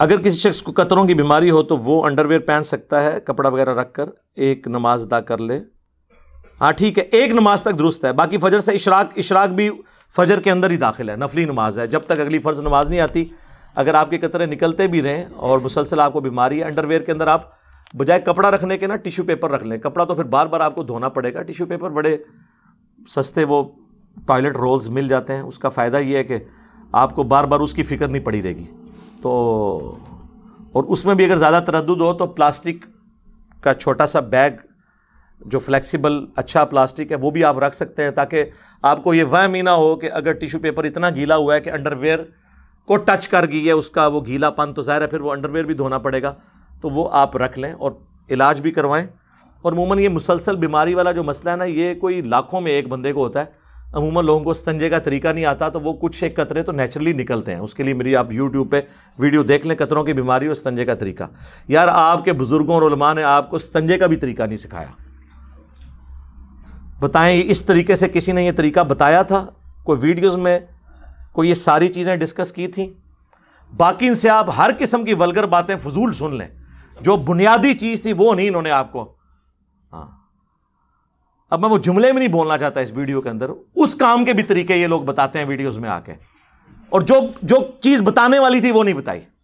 अगर किसी शख्स को कतरों की बीमारी हो तो वो अंडरवेयर पहन सकता है कपड़ा वगैरह रख कर एक नमाज अदा कर ले हाँ ठीक है एक नमाज तक दुरुस्त है बाकी फजर से इशराक इशराक भी फजर के अंदर ही दाखिल है नफली नमाज है जब तक अगली फ़र्ज़ नमाज नहीं आती अगर आपके कतरे निकलते भी रहें और मुसलसल आपको बीमारी है अंडरवेयर के अंदर आप बजाय कपड़ा रखने के ना टिश्यू पेपर रख लें कपड़ा तो फिर बार बार आपको धोना पड़ेगा टिश्यू पेपर बड़े सस्ते वो टॉयलेट रोल्स मिल जाते हैं उसका फ़ायदा ये है कि आपको बार बार उसकी फ़िक्र नहीं पड़ी रहेगी तो और उसमें भी अगर ज़्यादा तरद हो तो प्लास्टिक का छोटा सा बैग जो फ्लेक्सिबल अच्छा प्लास्टिक है वो भी आप रख सकते हैं ताकि आपको ये वह मीना हो कि अगर टिश्यू पेपर इतना गीला हुआ है कि अंडरवेयर को टच कर गई है उसका वो गीलापन तो ज़ाहिर है फिर वो अंडरवेयर भी धोना पड़ेगा तो वो आप रख लें और इलाज भी करवाएं और मूमन ये मुसलसल बीमारी वाला जो मसला है ना ये कोई लाखों में एक बंदे को होता है अमूमन लोगों को स्तंजे का तरीका नहीं आता तो वो कुछ एक कतरे तो नेचुरली निकलते हैं उसके लिए मेरी आप यूट्यूब पे वीडियो देख लें कतरों की बीमारी और स्तंजे का तरीका यार आपके बुज़ुर्गों और ने आपको स्तंजे का भी तरीका नहीं सिखाया बताएं इस तरीके से किसी ने ये तरीका बताया था कोई वीडियोज़ में कोई ये सारी चीज़ें डिस्कस की थी बाकी इनसे आप हर किस्म की वलगर बातें फजूल सुन लें जो बुनियादी चीज़ थी वो नहीं इन्होंने आपको हाँ अब मैं वो जुमले में नहीं बोलना चाहता इस वीडियो के अंदर उस काम के भी तरीके ये लोग बताते हैं वीडियोज़ में आके और जो जो चीज़ बताने वाली थी वो नहीं बताई